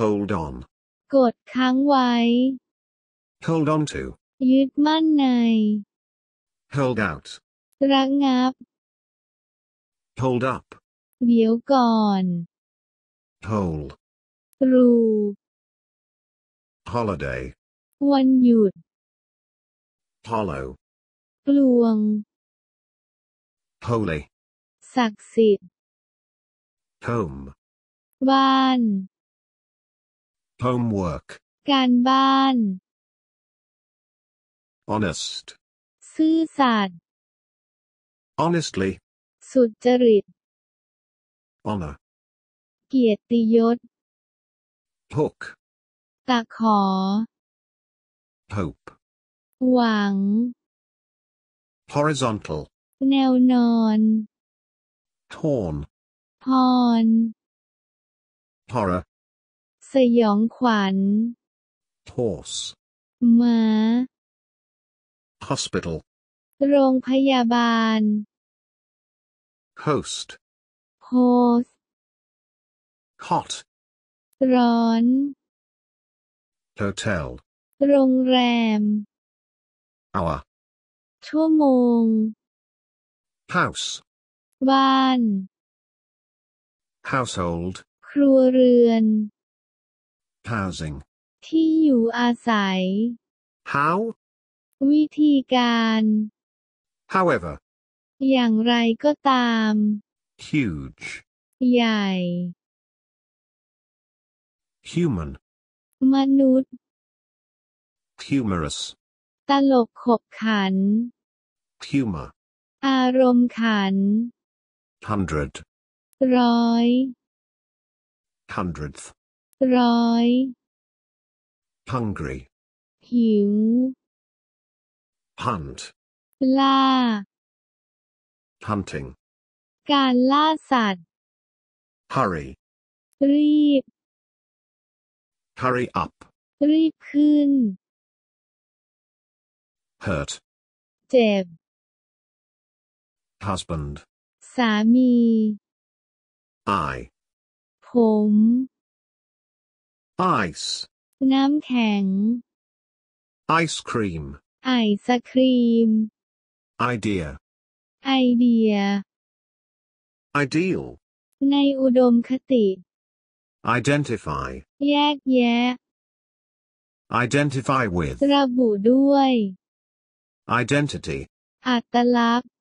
hold on กดค้างไว้ hold on to ยึดมั่นใน hold out ระงับ hold up เดี๋ยวก่อน h o l d รู holiday วันหยุด hollow กลวง holy ศักดิ์สิทธิ์ home บ้าน homework การบ้าน honest ซื่อสัตย์ honestly สุจริต honor เกียรติยศ hook ตะขอ hope หวัง horizontal แนวนอน torn พร horror สยองขวัญ horse ม้า hospital โรงพยาบาล host host hot ร้อน hotel โรงแรม hour ชั่วโมง house บ้าน household ครัวเรือน housing ที่อยู่อาศัย how วิธีการ however อย่างไรก็ตาม huge ใหญ่ human มนุษย์ humorous ตลกขบขัน humor อารมณ์ขัน hundred ร้อย hundredth ร้อย hungry หิว hunt ล่า hunting การล่าสัตว์ hurry รีบ hurry up รีบขึ้น hurt เจ็บ husband สามี I ผม ice น้ำแข็ง ice cream ไอศครีม idea ไอเดีย ideal ในอุดมคติ identify แยกแยะ identify with ระบุด้วย identity อัตลักษณ์